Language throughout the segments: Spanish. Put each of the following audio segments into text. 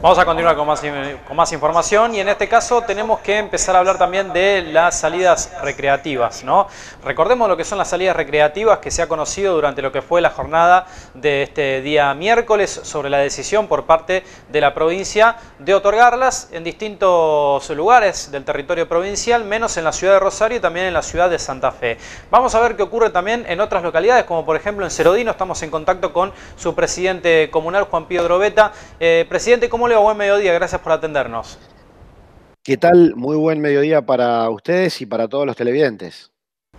Vamos a continuar con más, con más información y en este caso tenemos que empezar a hablar también de las salidas recreativas. ¿no? Recordemos lo que son las salidas recreativas que se ha conocido durante lo que fue la jornada de este día miércoles sobre la decisión por parte de la provincia de otorgarlas en distintos lugares del territorio provincial, menos en la ciudad de Rosario y también en la ciudad de Santa Fe. Vamos a ver qué ocurre también en otras localidades, como por ejemplo en Cerodino, estamos en contacto con su presidente comunal, Juan Pío Drobeta. Eh, presidente, buen mediodía, gracias por atendernos. ¿Qué tal? Muy buen mediodía para ustedes y para todos los televidentes.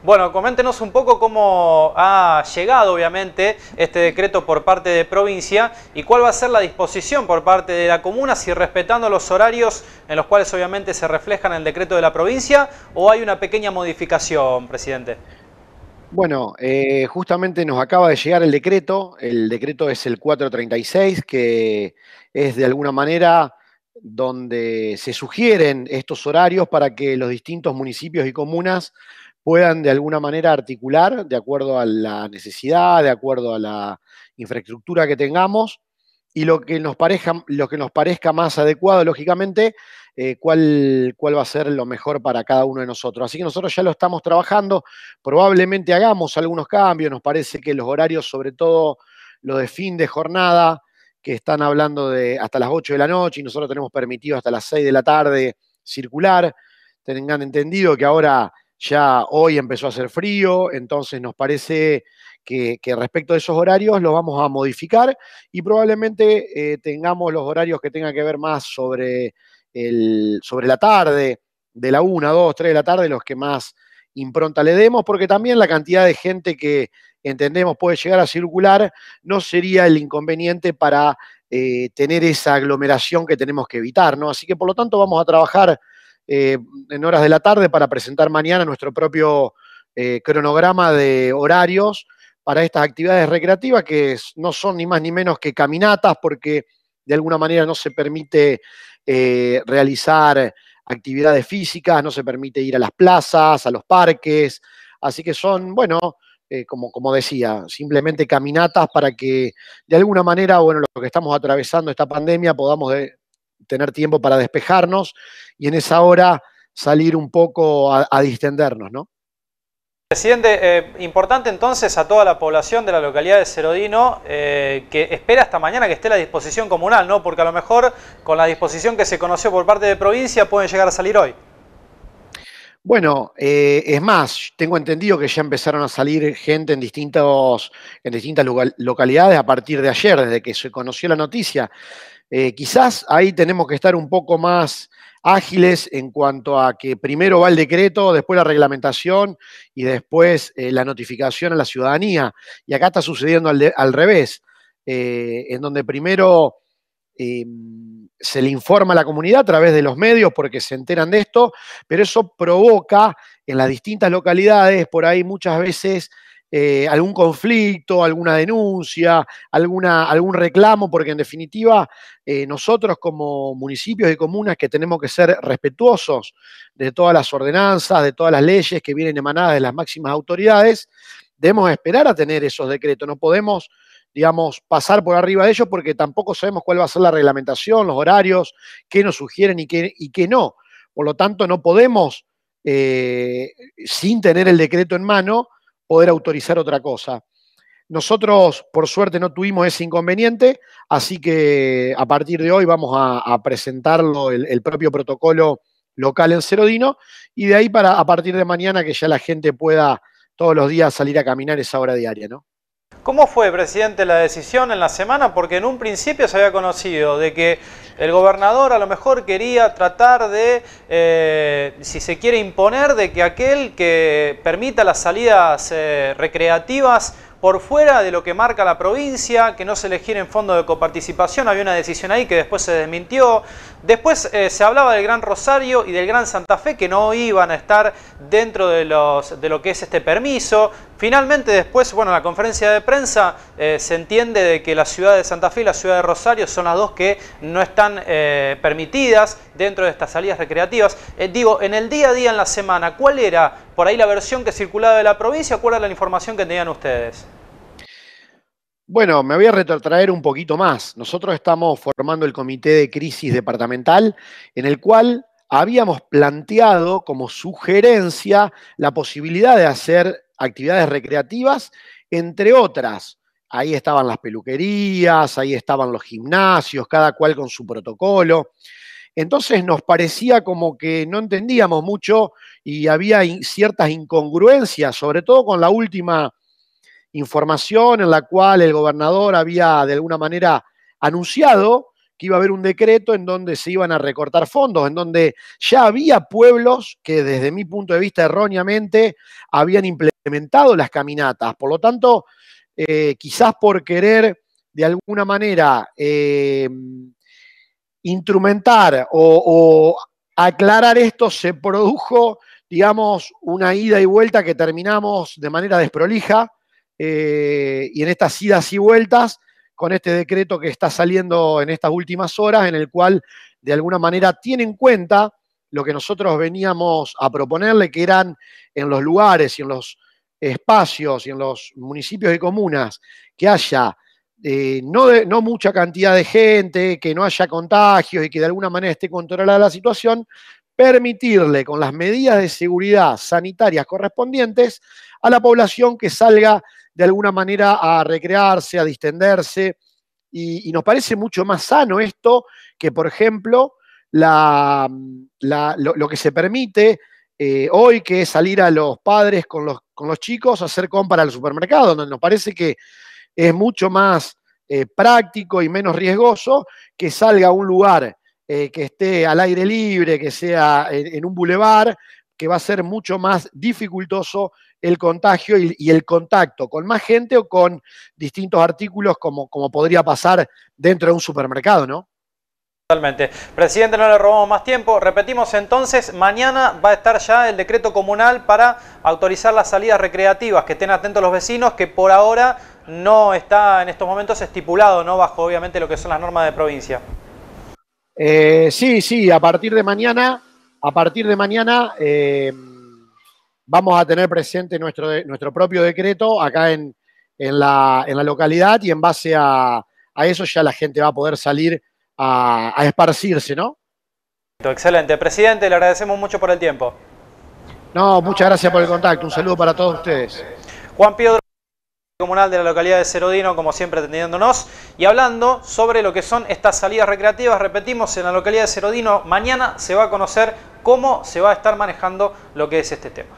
Bueno, coméntenos un poco cómo ha llegado, obviamente, este decreto por parte de provincia y cuál va a ser la disposición por parte de la comuna, si respetando los horarios en los cuales obviamente se reflejan el decreto de la provincia o hay una pequeña modificación, presidente. Bueno, eh, justamente nos acaba de llegar el decreto. El decreto es el 436, que es de alguna manera donde se sugieren estos horarios para que los distintos municipios y comunas puedan de alguna manera articular, de acuerdo a la necesidad, de acuerdo a la infraestructura que tengamos, y lo que nos parezca, lo que nos parezca más adecuado, lógicamente, eh, cuál, cuál va a ser lo mejor para cada uno de nosotros. Así que nosotros ya lo estamos trabajando, probablemente hagamos algunos cambios, nos parece que los horarios, sobre todo lo de fin de jornada, que están hablando de hasta las 8 de la noche y nosotros tenemos permitido hasta las 6 de la tarde circular, tengan entendido que ahora ya hoy empezó a hacer frío, entonces nos parece que, respecto a esos horarios los vamos a modificar y probablemente eh, tengamos los horarios que tengan que ver más sobre, sobre la tarde, de la 1, 2, tres de la tarde, los que más impronta le demos, porque también la cantidad de gente que entendemos puede llegar a circular no sería el inconveniente para eh, tener esa aglomeración que tenemos que evitar, ¿no? Así que por lo tanto vamos a trabajar eh, en horas de la tarde para presentar mañana nuestro propio cronograma de horarios para estas actividades recreativas que no son ni más ni menos que caminatas porque de alguna manera no se permite eh, realizar actividades físicas, no se permite ir a las plazas, a los parques, así que son, bueno, eh, como, como decía, simplemente caminatas para que de alguna manera, bueno, lo que estamos atravesando esta pandemia, podamos tener tiempo para despejarnos y en esa hora salir un poco a distendernos, ¿no? Presidente, eh, importante entonces a toda la población de la localidad de Cerodino eh, que espera hasta mañana que esté la disposición comunal, ¿no? Porque a lo mejor con la disposición que se conoció por parte de provincia pueden llegar a salir hoy. Bueno, eh, es más, tengo entendido que ya empezaron a salir gente en, distintos, en distintas localidades a partir de ayer, desde que se conoció la noticia. Eh, quizás ahí tenemos que estar un poco más ágiles en cuanto a que primero va el decreto, después la reglamentación y después eh, la notificación a la ciudadanía. Y acá está sucediendo al, revés, eh, en donde primero em, se le informa a la comunidad a través de los medios porque se enteran de esto, pero eso provoca en las distintas localidades por ahí muchas veces eh, algún conflicto, alguna denuncia, alguna, algún reclamo, porque en definitiva eh, nosotros como municipios y comunas que tenemos que ser respetuosos de todas las ordenanzas, de todas las leyes que vienen emanadas de las máximas autoridades, debemos esperar a tener esos decretos, no podemos digamos, pasar por arriba de ellos porque tampoco sabemos cuál va a ser la reglamentación, los horarios, qué nos sugieren y qué, y qué no. Por lo tanto, no podemos, eh, sin tener el decreto en mano, poder autorizar otra cosa. Nosotros, por suerte, no tuvimos ese inconveniente, así que a partir de hoy vamos a, presentarlo el, propio protocolo local en Cerodino y de ahí para a partir de mañana que ya la gente pueda todos los días salir a caminar esa hora diaria, ¿no? ¿Cómo fue, presidente, la decisión en la semana? Porque en un principio se había conocido de que el gobernador a lo mejor quería tratar de, eh, si se quiere imponer, de que aquel que permita las salidas eh, recreativas por fuera de lo que marca la provincia, que no se les en fondo de coparticipación, había una decisión ahí que después se desmintió. Después eh, se hablaba del Gran Rosario y del Gran Santa Fe que no iban a estar dentro de, lo que es este permiso. Finalmente después, bueno, en la conferencia de prensa eh, se entiende de que la ciudad de Santa Fe y la ciudad de Rosario son las dos que no están eh, permitidas dentro de estas salidas recreativas. digo, en el día a día, en la semana, ¿cuál era por ahí la versión que circulaba de la provincia, ¿cuál era la información que tenían ustedes? Bueno, me voy a retrotraer un poquito más. Nosotros estamos formando el comité de crisis departamental en el cual habíamos planteado como sugerencia la posibilidad de hacer actividades recreativas, entre otras. Ahí estaban las peluquerías, ahí estaban los gimnasios, cada cual con su protocolo. Entonces nos parecía como que no entendíamos mucho y había ciertas incongruencias, sobre todo con la última información en la cual el gobernador había de alguna manera anunciado que iba a haber un decreto en donde se iban a recortar fondos, en donde ya había pueblos que desde mi punto de vista erróneamente habían implementado las caminatas. Por lo tanto, eh, quizás por querer de alguna manera eh, instrumentar o, aclarar esto, se produjo, digamos, una ida y vuelta que terminamos de manera desprolija. Eh, y en estas idas y vueltas, con este decreto que está saliendo en estas últimas horas, en el cual de alguna manera tiene en cuenta lo que nosotros veníamos a proponerle, que eran en los lugares y en los espacios y en los municipios y comunas que haya eh, no, mucha cantidad de gente, que no haya contagios y que de alguna manera esté controlada la situación, permitirle con las medidas de seguridad sanitarias correspondientes a la población que salga de alguna manera a recrearse, a distenderse. Y, nos parece mucho más sano esto que, por ejemplo, lo, que se permite eh, hoy, que es salir a los padres con los, con los chicos a hacer compra al supermercado. donde Nos parece que es mucho más eh, práctico y menos riesgoso que salga a un lugar eh, que esté al aire libre, que sea en, un bulevar, que va a ser mucho más dificultoso el contagio y, el contacto con más gente o con distintos artículos como, como podría pasar dentro de un supermercado, ¿no? Totalmente. Presidente, no le robamos más tiempo. Repetimos entonces, mañana va a estar ya el decreto comunal para autorizar las salidas recreativas, que estén atentos los vecinos, que por ahora no está en estos momentos estipulado, ¿no? Bajo obviamente lo que son las normas de provincia. Eh, sí, sí, a partir de mañana, a partir de mañana eh, vamos a tener presente nuestro, nuestro propio decreto acá en, la, localidad y en base a, a eso ya la gente va a poder salir a, esparcirse, ¿no? Excelente, presidente, le agradecemos mucho por el tiempo. No, muchas gracias por el contacto, un saludo para todos ustedes. Juan Pedro comunal de la localidad de Cerodino, como siempre atendiéndonos, y hablando sobre lo que son estas salidas recreativas, repetimos, en la localidad de Cerodino, mañana se va a conocer cómo se va a estar manejando lo que es este tema.